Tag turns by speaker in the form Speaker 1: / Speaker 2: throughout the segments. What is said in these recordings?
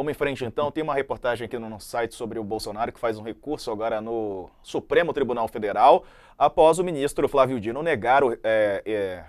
Speaker 1: Vamos em frente então. Tem uma reportagem aqui no nosso site sobre o Bolsonaro que faz um recurso agora no Supremo Tribunal Federal após o ministro Flávio Dino negar, o, é, é,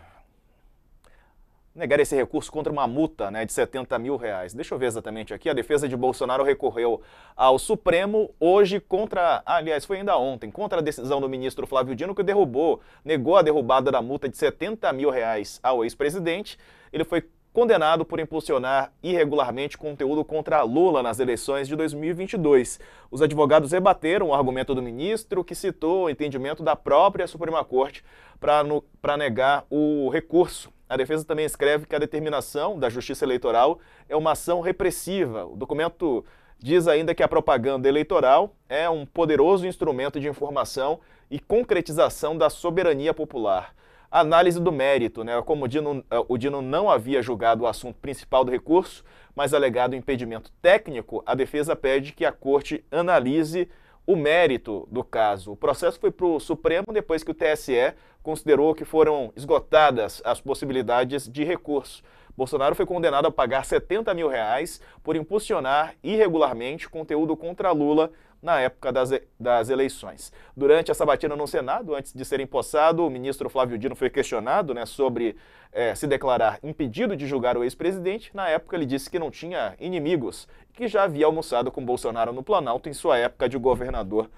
Speaker 1: negar esse recurso contra uma multa né, de 70 mil reais. Deixa eu ver exatamente aqui. A defesa de Bolsonaro recorreu ao Supremo hoje contra, aliás, foi ainda ontem, contra a decisão do ministro Flávio Dino que derrubou, negou a derrubada da multa de 70 mil reais ao ex-presidente. Ele foi condenado por impulsionar irregularmente conteúdo contra Lula nas eleições de 2022. Os advogados rebateram o argumento do ministro, que citou o entendimento da própria Suprema Corte para negar o recurso. A defesa também escreve que a determinação da Justiça Eleitoral é uma ação repressiva. O documento diz ainda que a propaganda eleitoral é um poderoso instrumento de informação e concretização da soberania popular análise do mérito, né? como o Dino, eh, o Dino não havia julgado o assunto principal do recurso, mas alegado impedimento técnico, a defesa pede que a corte analise o mérito do caso. O processo foi para o Supremo depois que o TSE considerou que foram esgotadas as possibilidades de recurso. Bolsonaro foi condenado a pagar 70 mil reais por impulsionar irregularmente conteúdo contra Lula na época das, das eleições. Durante a sabatina no Senado, antes de ser empossado, o ministro Flávio Dino foi questionado né, sobre é, se declarar impedido de julgar o ex-presidente. Na época, ele disse que não tinha inimigos e que já havia almoçado com Bolsonaro no Planalto em sua época de governador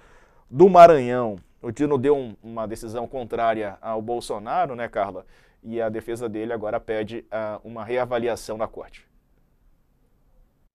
Speaker 1: do Maranhão. O Dino deu um, uma decisão contrária ao Bolsonaro, né, Carla? E a defesa dele agora pede uh, uma reavaliação na corte.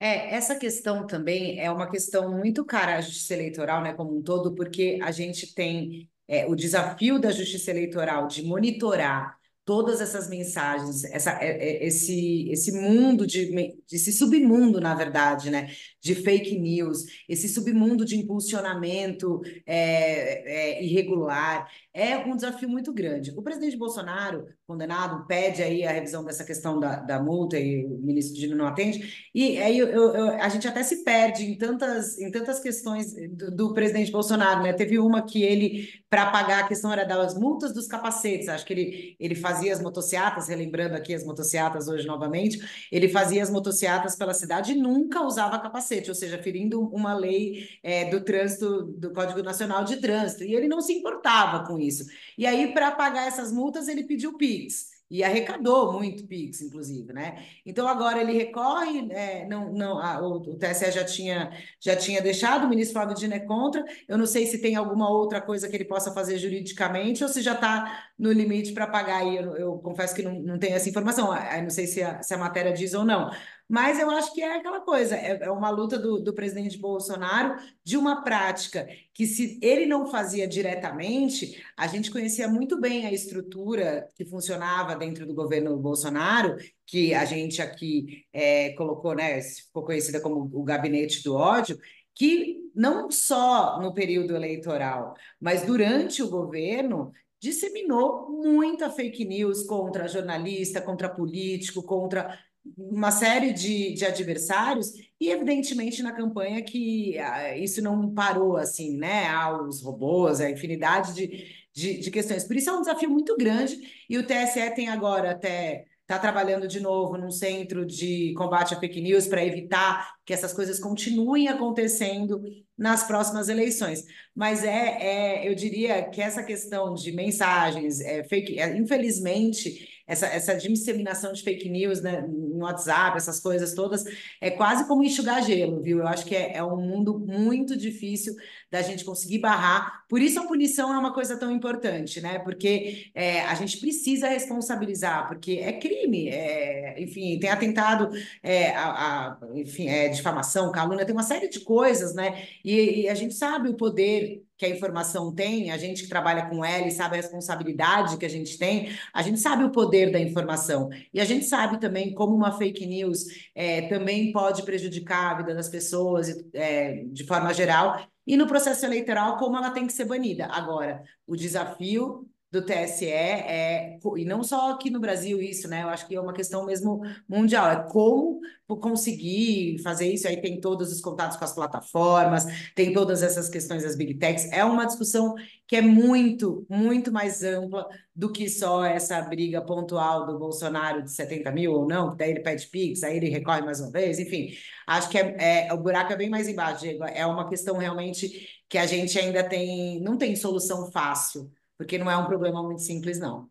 Speaker 2: É, essa questão também é uma questão muito cara à justiça eleitoral, né, como um todo, porque a gente tem é, o desafio da justiça eleitoral de monitorar todas essas mensagens, essa, é, é, esse, esse mundo de esse submundo, na verdade, né, de fake news, esse submundo de impulsionamento é, é, irregular, é um desafio muito grande. O presidente Bolsonaro, condenado, pede aí a revisão dessa questão da, da multa e o ministro Dino não atende, e aí eu, eu, a gente até se perde em tantas, em tantas questões do, do presidente Bolsonaro, né? Teve uma que ele, para pagar a questão era das multas dos capacetes, acho que ele, ele fazia fazia as motociatas, relembrando aqui as motociatas hoje novamente, ele fazia as motociatas pela cidade e nunca usava capacete, ou seja, ferindo uma lei é, do trânsito, do Código Nacional de Trânsito, e ele não se importava com isso. E aí, para pagar essas multas, ele pediu PIX. E arrecadou muito Pix, inclusive, né? Então agora ele recorre, é, não, não, a, o, o, TSE já tinha, já tinha deixado, o ministro Flávio Dino é contra. Eu não sei se tem alguma outra coisa que ele possa fazer juridicamente ou se já está no limite para pagar. E eu, eu, confesso que não, não tenho essa informação. Eu não sei se a, se a matéria diz ou não. Mas eu acho que é aquela coisa, é, é, uma luta do, do presidente Bolsonaro de uma prática que se ele não fazia diretamente, a gente conhecia muito bem a estrutura que funcionava dentro do governo Bolsonaro, que a gente aqui é, colocou, né, ficou conhecida como o gabinete do ódio, que não só no período eleitoral, mas durante o governo disseminou muita fake news contra jornalista, contra político, contra uma série de, de adversários, e evidentemente na campanha que ah, isso não parou assim, né? Aos robôs, a infinidade de, de, de questões. Por isso é um desafio muito grande, e o TSE tem agora até está trabalhando de novo num centro de combate a fake news para evitar que essas coisas continuem acontecendo nas próximas eleições. Mas é, é eu diria que essa questão de mensagens, é, fake, é, infelizmente, essa, essa disseminação de fake news né, no WhatsApp, essas coisas todas, é quase como enxugar gelo, viu? Eu acho que é, é um mundo muito difícil da gente conseguir barrar. Por isso a punição é uma coisa tão importante, né? Porque é, a gente precisa responsabilizar, porque é crime, é, enfim, tem atentado, é, a, a, enfim, é difamação, calúnia, tem uma série de coisas, né? E, e a gente sabe o poder que a informação tem, a gente que trabalha com ela e sabe a responsabilidade que a gente tem, a gente sabe o poder da informação. E a gente sabe também como uma fake news é, também pode prejudicar a vida das pessoas é, de forma geral. E no processo eleitoral, como ela tem que ser banida. Agora, o desafio do TSE é, e não só aqui no Brasil isso, né? Eu acho que é uma questão mesmo mundial, é como conseguir fazer isso, aí tem todos os contatos com as plataformas, tem todas essas questões das big techs, é uma discussão que é muito, muito mais ampla do que só essa briga pontual do Bolsonaro de 70 mil ou não, daí ele pede Pix, aí ele recorre mais uma vez, enfim, acho que é, é o buraco é bem mais embaixo, Diego, é uma questão realmente que a gente ainda tem, não tem solução fácil, porque não é um problema muito simples, não.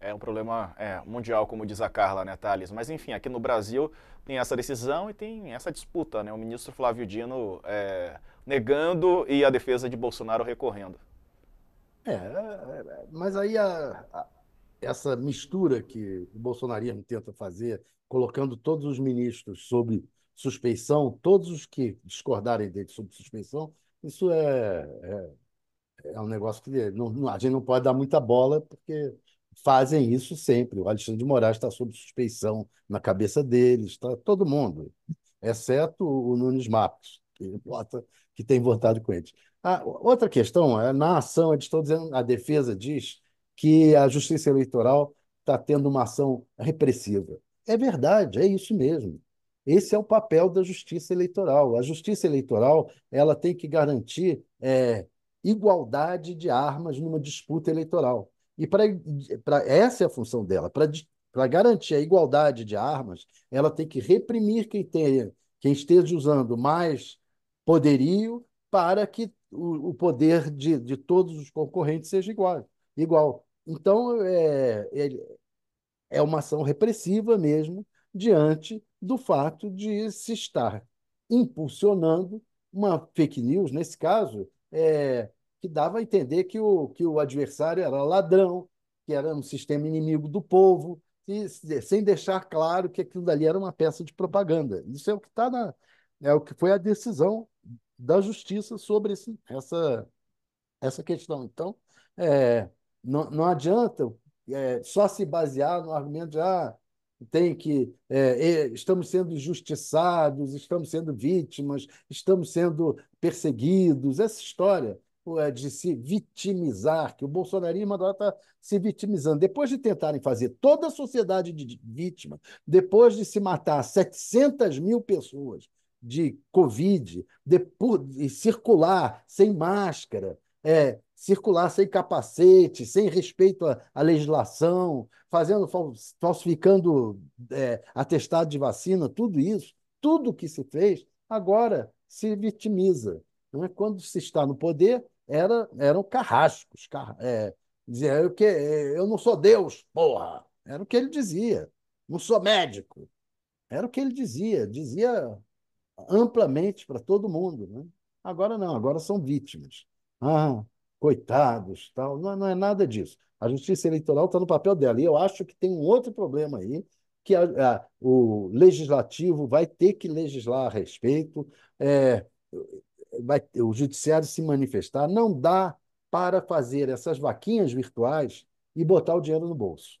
Speaker 1: É um problema é, mundial, como diz a Carla, né, Thales? Mas, enfim, aqui no Brasil tem essa decisão e tem essa disputa, né? O ministro Flávio Dino é, negando e a defesa de Bolsonaro recorrendo.
Speaker 3: É, é, é mas aí a, a, essa mistura que o bolsonarismo tenta fazer, colocando todos os ministros sob suspeição, todos os que discordarem dele sob suspeição, isso é, é é um negócio que não, não, a gente não pode dar muita bola, porque fazem isso sempre. O Alexandre de Moraes está sob suspeição na cabeça deles, está todo mundo, exceto o Nunes Marcos, que, bota, que tem votado com eles. A, ah, outra questão, é, na ação, eles estão dizendo, a defesa diz que a justiça eleitoral está tendo uma ação repressiva. É verdade, é isso mesmo. Esse é o papel da justiça eleitoral. A justiça eleitoral ela tem que garantir é, igualdade de armas numa disputa eleitoral. E para essa é a função dela. Para garantir a igualdade de armas, ela tem que reprimir quem, tenha, quem esteja usando mais poderio para que o, o poder de, de todos os concorrentes seja igual. igual. Então, é, é uma ação repressiva mesmo, diante do fato de se estar impulsionando uma fake news, nesse caso, é, que dava a entender que o, que o adversário era ladrão, que era um sistema inimigo do povo, e, sem deixar claro que aquilo dali era uma peça de propaganda. Isso é o que está na. É o que foi a decisão da justiça sobre esse, essa, essa questão. Então, é, não, não adianta é, só se basear no argumento de ah, tem que é, estamos sendo injustiçados, estamos sendo vítimas, estamos sendo perseguidos, essa história. É de se vitimizar, que o bolsonarismo agora está se vitimizando. Depois de tentarem fazer toda a sociedade de vítima, depois de se matar 700 mil pessoas de Covid, de, de circular sem máscara, é, circular sem capacete, sem respeito à, à legislação, fazendo falsificando é, atestado de vacina, tudo isso, tudo que se fez, agora se vitimiza. Não é? Quando se está no poder, era, eram carrascos. Car... É, dizia que eu não sou Deus, porra. Era o que ele dizia. Não sou médico. Era o que ele dizia. Dizia amplamente para todo mundo. Né? Agora não, agora são vítimas. Ah, coitados, tal. Não, é, não é nada disso. A justiça eleitoral está no papel dela. E eu acho que tem um outro problema aí, que a, a, o legislativo vai ter que legislar a respeito. É, vai, o judiciário se manifestar, não dá para fazer essas vaquinhas virtuais e botar o dinheiro no bolso.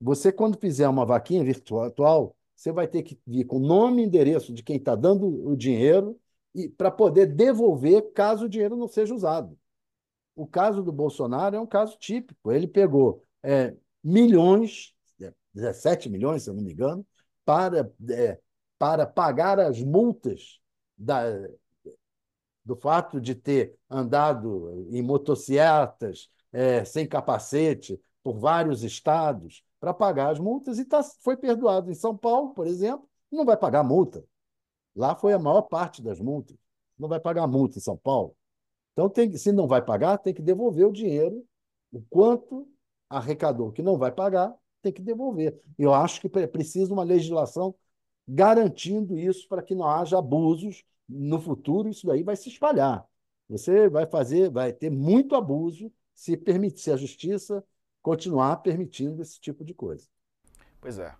Speaker 3: Você, quando fizer uma vaquinha virtual, você vai ter que vir com nome e endereço de quem está dando o dinheiro e para poder devolver caso o dinheiro não seja usado. O caso do Bolsonaro é um caso típico. Ele pegou é, milhões, 17 é, milhões, se eu não me engano, para, é, para pagar as multas da, do fato de ter andado em motocicletas é, sem capacete por vários estados para pagar as multas e tá, foi perdoado em São Paulo, por exemplo, não vai pagar multa. Lá foi a maior parte das multas. Não vai pagar multa em São Paulo. Então, tem, se não vai pagar, tem que devolver o dinheiro, o quanto arrecadou que não vai pagar, tem que devolver. Eu acho que precisa uma legislação garantindo isso para que não haja abusos no futuro isso daí vai se espalhar. Você vai fazer, vai ter muito abuso se permitir, se a justiça continuar permitindo esse tipo de coisa.
Speaker 1: Pois é.